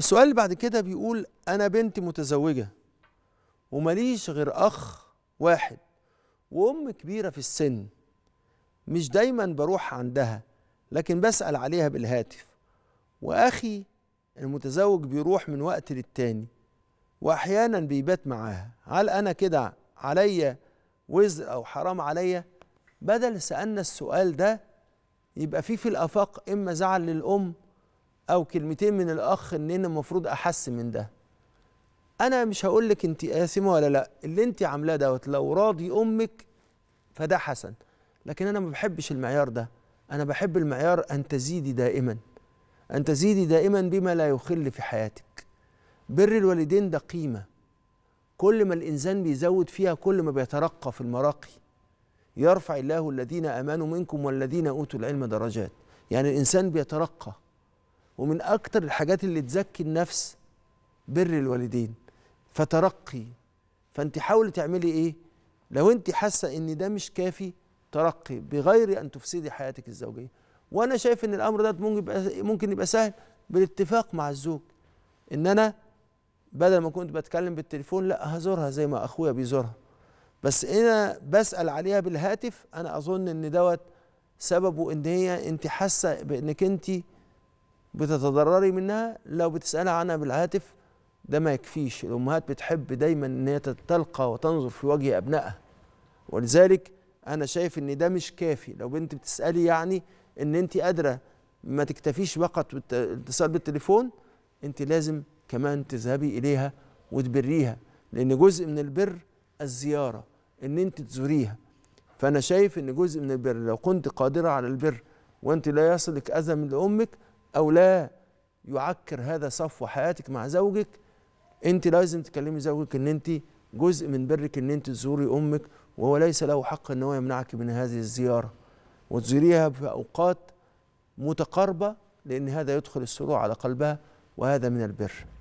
السؤال اللي بعد كده بيقول أنا بنت متزوجة ومليش غير أخ واحد وأم كبيرة في السن مش دايما بروح عندها لكن بسأل عليها بالهاتف وأخي المتزوج بيروح من وقت للتاني وأحيانا بيبات معاها هل أنا كده عليا وزر أو حرام عليا بدل سألنا السؤال ده يبقى في في الآفاق إما زعل للأم او كلمتين من الاخ ان انا المفروض احسن من ده انا مش هقول لك انت قاسمه ولا لا اللي انت عاملاه دوت لو راضي امك فده حسن لكن انا ما بحبش المعيار ده انا بحب المعيار ان تزيدي دائما ان تزيدي دائما بما لا يخل في حياتك بر الوالدين ده قيمه كل ما الانسان بيزود فيها كل ما بيترقى في المراقي يرفع الله الذين امنوا منكم والذين اوتوا العلم درجات يعني الانسان بيترقى ومن اكتر الحاجات اللي تزكي النفس بر الوالدين فترقي فانت حاولي تعملي ايه لو انت حاسه ان ده مش كافي ترقي بغير ان تفسدي حياتك الزوجيه وانا شايف ان الامر ده ممكن يبقى ممكن يبقى سهل بالاتفاق مع الزوج ان انا بدل ما كنت بتكلم بالتليفون لا هزورها زي ما اخويا بيزورها بس انا بسال عليها بالهاتف انا اظن ان دوت سببه ان هي انت حاسه بانك انت بتتضرري منها لو بتسألها عنها بالهاتف ده ما يكفيش الأمهات بتحب دايما إن هي تتلقى وتنظر في وجه أبنائها ولذلك أنا شايف إن ده مش كافي لو بنت بتسألي يعني إن أنت قادرة ما تكتفيش فقط بالاتصال بالتليفون أنت لازم كمان تذهبي إليها وتبريها لأن جزء من البر الزيارة إن أنت تزوريها فأنا شايف إن جزء من البر لو كنت قادرة على البر وأنت لا يصلك أذى من لأمك او لا يعكر هذا صفو حياتك مع زوجك انت لازم تكلمي زوجك ان انت جزء من برك ان انت تزوري امك وهو ليس له حق ان هو يمنعك من هذه الزياره وتزوريها في اوقات متقاربه لان هذا يدخل السرور على قلبها وهذا من البر